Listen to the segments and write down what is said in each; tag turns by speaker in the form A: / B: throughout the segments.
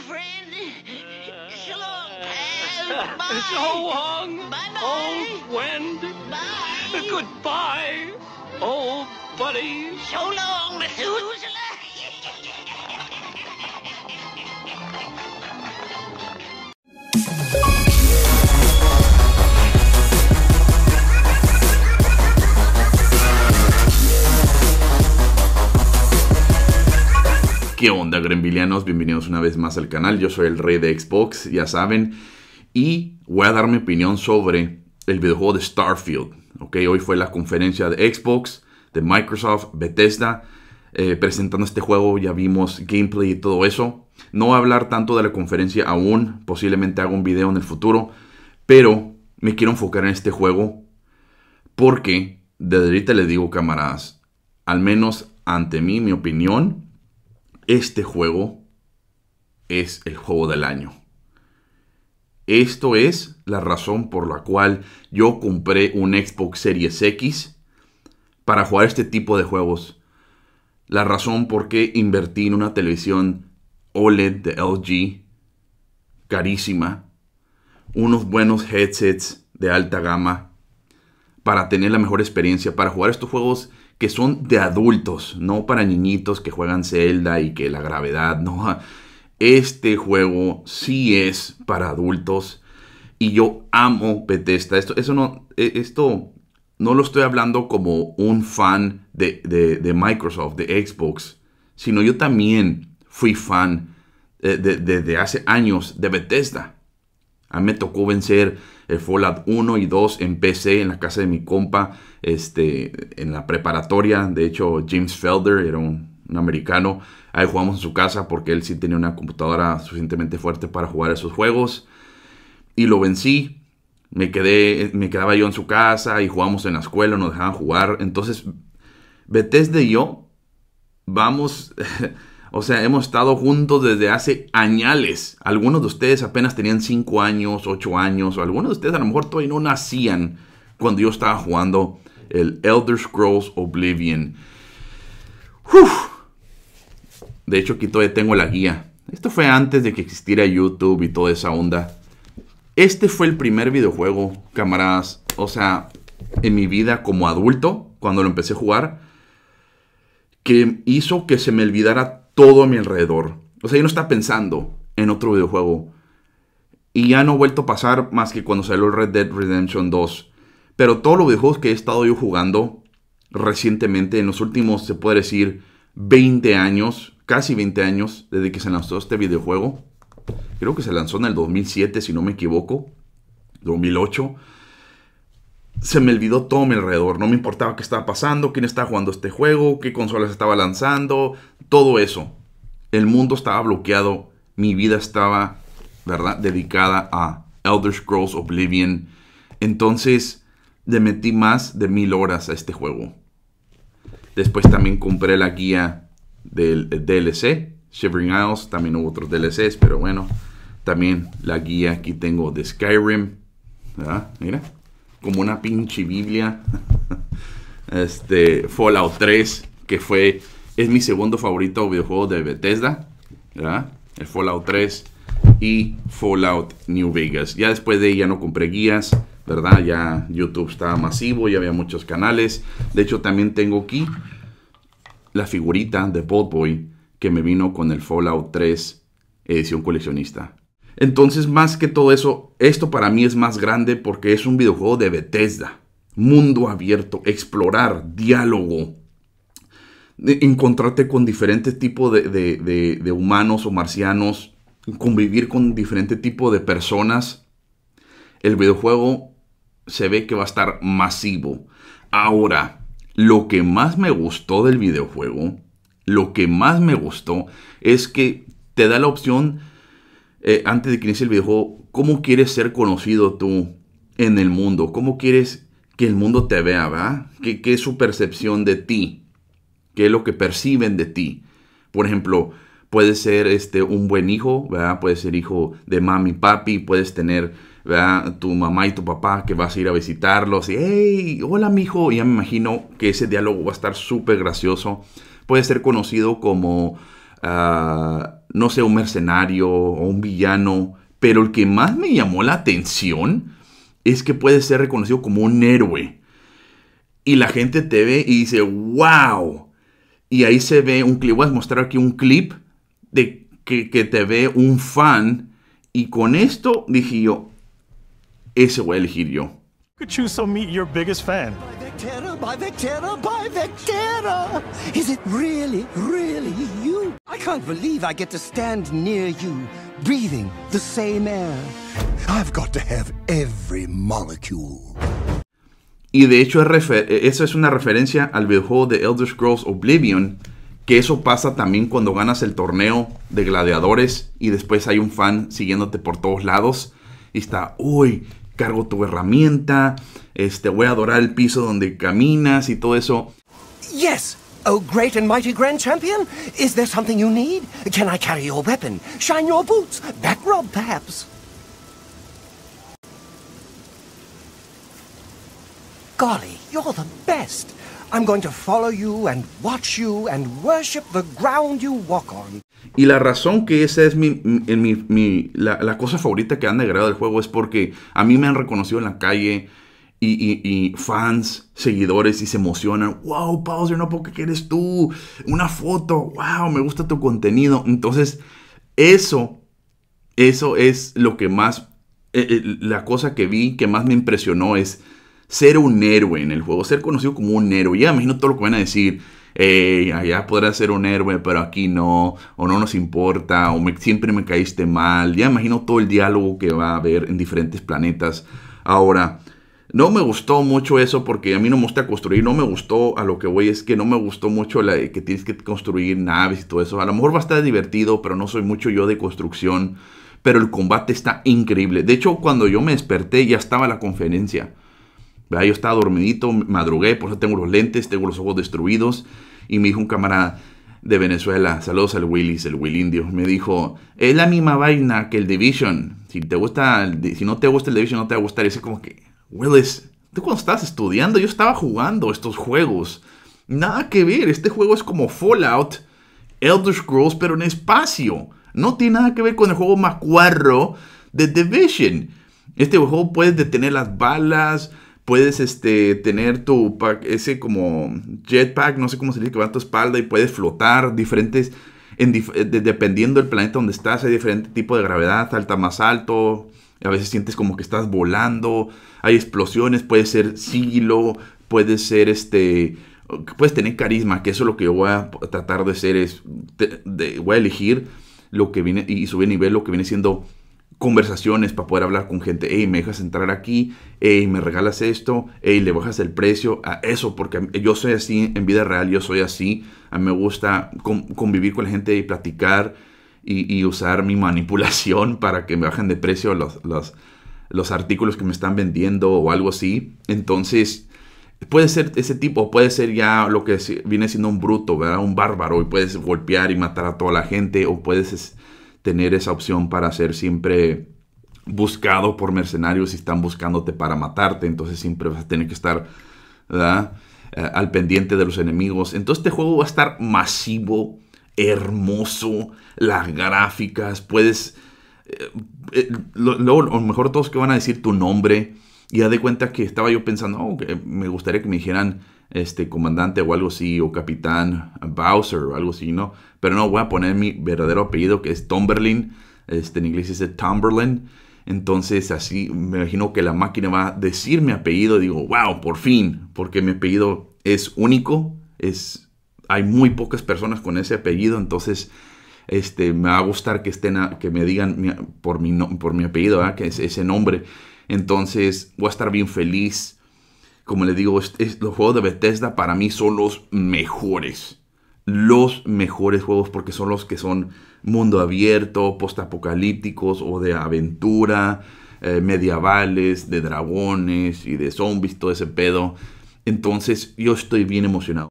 A: friend. Shalom, uh, pal. Bye. So long, Bye-bye. old friend. Bye. Goodbye, old buddy. So long, Methuselah. ¿Qué onda, Bienvenidos una vez más al canal. Yo soy el rey de Xbox, ya saben. Y voy a dar mi opinión sobre el videojuego de Starfield. Hoy fue la conferencia de Xbox, de Microsoft, Bethesda, eh, presentando este juego. Ya vimos gameplay y todo eso. No voy a hablar tanto de la conferencia aún, posiblemente haga un video en el futuro. Pero me quiero enfocar en este juego porque de ahorita le digo, camaradas, al menos ante mí, mi opinión, este juego es el juego del año. Esto es la razón por la cual yo compré un Xbox Series X para jugar este tipo de juegos. La razón por qué invertí en una televisión OLED de LG, carísima, unos buenos headsets de alta gama, para tener la mejor experiencia, para jugar estos juegos que son de adultos, no para niñitos que juegan Zelda y que la gravedad, no. Este juego sí es para adultos y yo amo Bethesda. Esto, eso no, e, esto no lo estoy hablando como un fan de, Microsoft, de Xbox, sino yo también fui fan desde eh, de, hace años de Bethesda. A mí me tocó vencer el Fallout 1 y 2 en PC en la casa de mi compa, este, en la preparatoria. De hecho, James Felder era un, americano. Ahí jugamos en su casa porque él sí tenía una computadora suficientemente fuerte para jugar esos juegos. Y lo vencí. Me, quedé, me quedaba yo en su casa y jugamos en la escuela, nos dejaban jugar. Entonces, Bethesda y yo vamos... O sea, hemos estado juntos desde hace añales. Algunos de ustedes apenas tenían 5 años, 8 años, o algunos de ustedes a lo mejor todavía no nacían cuando yo estaba jugando el Elder Scrolls Oblivion. De hecho, aquí todavía tengo la guía. Esto fue antes de que existiera YouTube y toda esa onda. Este fue el primer videojuego, camaradas. O sea, en mi vida como adulto, cuando lo empecé a jugar, que hizo que se me olvidara todo a mi alrededor. O sea, yo no estaba pensando en otro videojuego. Y ya no ha vuelto a pasar más que cuando salió Red Dead Redemption 2. Pero todos los videojuegos que he estado yo jugando recientemente, en los últimos, se puede decir, 20 años, casi 20 años, desde que se lanzó este videojuego. Creo que se lanzó en el 2007, si no me equivoco. 2008 se me olvidó todo mi alrededor. No me importaba qué estaba pasando, quién estaba jugando este juego, qué consolas estaba lanzando, todo eso. El mundo estaba bloqueado. Mi vida estaba, ¿verdad?, dedicada a Elder Scrolls Oblivion. Entonces, le metí más de mil horas a este juego. Después también compré la guía del eh, DLC, Shivering Isles. También hubo otros DLCs, pero bueno. También la guía aquí tengo de Skyrim. Mira, como una pinche Biblia. este, Fallout 3, que fue, es mi segundo favorito videojuego de Bethesda, ¿verdad? El Fallout 3 y Fallout New Vegas. Ya después de ella ya no compré guías, ¿verdad? Ya YouTube estaba masivo, ya había muchos canales. De hecho, también tengo aquí la figurita de Podboy que me vino con el Fallout 3 edición coleccionista. Entonces, más que todo eso, esto para mí es más grande porque es un videojuego de Bethesda. Mundo abierto, explorar, diálogo, e, encontrarte con diferentes tipos de, humanos o marcianos, convivir con diferente tipo de personas. El videojuego se ve que va a estar masivo. Ahora, lo que más me gustó del videojuego, lo que más me gustó es que te da la opción eh, antes de que inicie el video, ¿cómo quieres ser conocido tú en el mundo? ¿Cómo quieres que el mundo te vea, verdad? ¿Qué, es su percepción de ti? ¿Qué es lo que perciben de ti? Por ejemplo, puedes ser este, un buen hijo, ¿verdad? Puedes ser hijo de mami y papi, puedes tener ¿verdad? tu mamá y tu papá que vas a ir a visitarlos y, hey, hola mi hijo, ya me imagino que ese diálogo va a estar súper gracioso. Puede ser conocido como Ah, no sé, un mercenario o un villano, pero el que más me llamó la atención es que puede ser reconocido como un héroe. Y la gente te ve y dice, wow. Y ahí se ve un clip, voy a mostrar aquí un clip de que, que te ve un fan. Y con esto dije yo, ese voy a elegir yo could choose to meet your biggest fan. By Victera, by Victera, by Victera! Is it really, really you? I can't believe I get to stand near you, breathing the same air. I've got to have every molecule. Y de hecho, e-, eso es una referencia al videojuego de Elder Scrolls Oblivion, que eso pasa también cuando ganas el torneo de gladiadores y después hay un fan siguiéndote por todos lados y está, uy, cargo tu herramienta, este, voy a adorar el piso donde caminas y todo eso. Yes, oh great and mighty grand champion, is there something you need? Can I carry your weapon? Shine your boots? Back rub, perhaps? Golly, you're the best. Y la razón que esa es mi, la, cosa favorita que han degradado del juego es porque a mí me han reconocido en la calle y, fans, seguidores y se emocionan. Wow, Bowser, no porque eres tú. Una foto. Wow, me gusta tu contenido. Entonces, eso, eso es lo que más, eh, eh, la cosa que vi que más me impresionó es ser un héroe en el juego, ser conocido como un héroe. Ya imagino todo lo que van a decir. allá podrás ser un héroe, pero aquí no, o no nos importa, o me, siempre me caíste mal. Ya imagino todo el diálogo que va a haber en diferentes planetas. Ahora, no me gustó mucho eso porque a mí no me gusta construir, no me gustó, a lo que voy es que no me gustó mucho la, que tienes que construir naves y todo eso. A lo mejor va a estar divertido, pero no soy mucho yo de construcción. Pero el combate está increíble. De hecho, cuando yo me desperté ya estaba la conferencia. Yo estaba dormidito, madrugué, por eso tengo los lentes, tengo los ojos destruidos. Y me dijo un camarada de Venezuela, saludos al Willis, el Will Indio, me dijo, es la misma vaina que el Division. Si, te gusta, si no te gusta el Division, no te va a gustar. Y es como que, Willis, tú cuando estás estudiando, yo estaba jugando estos juegos. Nada que ver, este juego es como Fallout, Elder Scrolls, pero en espacio. No tiene nada que ver con el juego macuarro de Division. Este juego puedes detener las balas, puedes este, tener tu pack, ese como jetpack, no sé cómo se dice, que va a tu espalda y puedes flotar diferentes, en eh, dependiendo del planeta donde estás, hay diferente tipo de gravedad, alta más alto, a veces sientes como que estás volando, hay explosiones, puede ser sigilo, puede ser este... Puedes tener carisma, que eso es lo que yo voy a tratar de hacer, es de, voy a elegir lo que viene y subir nivel lo que viene siendo conversaciones para poder hablar con gente. Hey, me dejas entrar aquí, hey, me regalas esto, hey, le bajas el precio a eso, porque yo soy así en vida real, yo soy así. A mí me gusta convivir con la gente y platicar y, usar mi manipulación para que me bajen de precio los, los, artículos que me están vendiendo o algo así. Entonces, puede ser ese tipo, puede ser ya lo que viene siendo un bruto, ¿verdad? Un bárbaro y puedes golpear y matar a toda la gente o puedes tener esa opción para ser siempre buscado por mercenarios y están buscándote para matarte, entonces siempre vas a tener que estar eh, al pendiente de los enemigos. Entonces este juego va a estar masivo, hermoso, las gráficas, puedes... Eh, eh, luego lo, mejor todos que van a decir tu nombre. Y ya de cuenta que estaba yo pensando, oh, me gustaría que me dijeran este comandante o algo así, o capitán Bowser o algo así, ¿no? Pero no, voy a poner mi verdadero apellido que es Tomberlin, este, en inglés dice Tomberlin. Entonces así me imagino que la máquina va a decir mi apellido, digo, wow, por fin, porque mi apellido es único, es, hay muy pocas personas con ese apellido, entonces este, me va a gustar que, estén que me digan por, mi, por mi apellido, que es ese nombre. Entonces voy a estar bien feliz como le digo, los juegos de Bethesda para mí son los mejores. Los mejores juegos porque son los que son mundo abierto, postapocalípticos o de aventura, eh, medievales, de dragones y de zombies, todo ese pedo. Entonces yo estoy bien emocionado.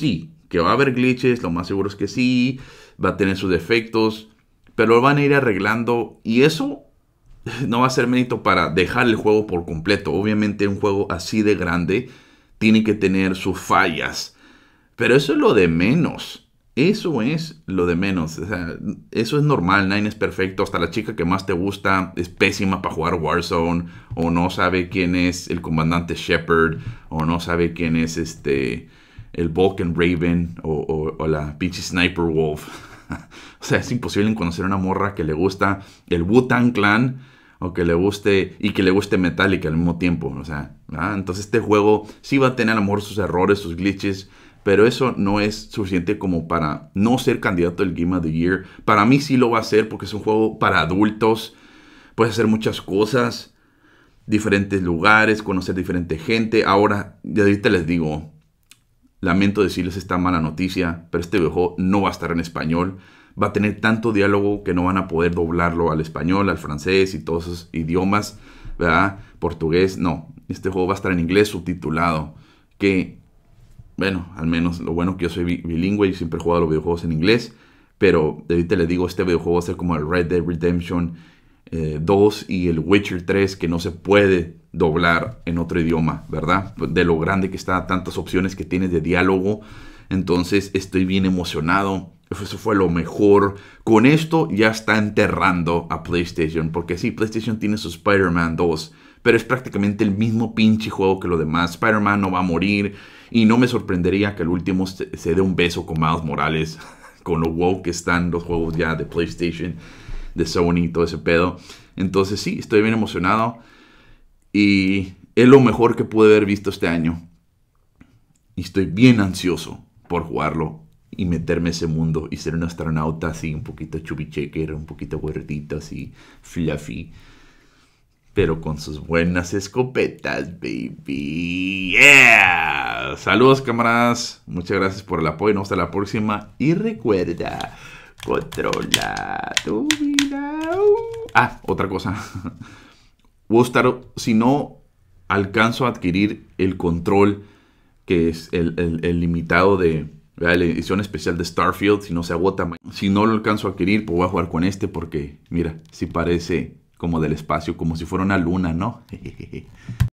A: sí, que va a haber glitches, lo más seguro es que sí, va a tener sus defectos, pero lo van a ir arreglando y eso no va a ser mérito para dejar el juego por completo. Obviamente un juego así de grande tiene que tener sus fallas, pero eso es lo de menos. Eso es lo de menos. eso es normal. Nine es perfecto. Hasta la chica que más te gusta es pésima para jugar Warzone. O no sabe quién es el comandante Shepard. O no sabe quién es este el Vulcan Raven o, la pinche Sniper Wolf. o sea, es imposible conocer a una morra que le gusta el wu Clan o que le guste y que le guste Metallica al mismo tiempo. O sea, entonces este juego sí va a tener a lo mejor sus errores, sus glitches, pero eso no es suficiente como para no ser candidato al Game of the Year. Para mí sí lo va a ser porque es un juego para adultos. Puedes hacer muchas cosas, diferentes lugares, conocer diferente gente. Ahora, de ahorita les digo, Lamento decirles esta mala noticia, pero este videojuego no va a estar en español. Va a tener tanto diálogo que no van a poder doblarlo al español, al francés y todos esos idiomas, ¿verdad? Portugués, no. Este juego va a estar en inglés subtitulado. Que, bueno, al menos lo bueno que yo soy bilingüe y siempre he jugado los videojuegos en inglés. Pero de ahorita le digo, este videojuego va a ser como el Red Dead Redemption 2 eh, y el Witcher 3 que no se puede doblar en otro idioma, ¿verdad? Pues, de lo grande que está, tantas opciones que tiene de diálogo. Entonces estoy bien emocionado. Eso fue lo mejor. Con esto ya está enterrando a PlayStation. Porque sí, PlayStation tiene su Spider-Man 2. Pero es prácticamente el mismo pinche juego que lo demás. Spider-Man no va a morir. Y no me sorprendería que el último se, dé un beso con Miles Morales. con lo wow que están los juegos ya de PlayStation de Sony y todo ese pedo. Entonces sí, estoy bien emocionado y es lo mejor que pude haber visto este año. Y estoy bien ansioso por jugarlo y meterme ese mundo y ser un astronauta así, un poquito chubichequer, un poquito gordito, así, fluffy. Pero con sus buenas escopetas, baby. ¡Yeah! Saludos, camaradas. Muchas gracias por el apoyo. Nos vemos la próxima. Y recuerda, Controla tu vida. Ah, otra cosa. si no alcanzo a adquirir el control que es el, limitado de la edición especial de Starfield, si no se agota, si no lo alcanzo a adquirir, pues voy a jugar con este porque, mira, si parece como del espacio, como si fuera una luna, ¿no?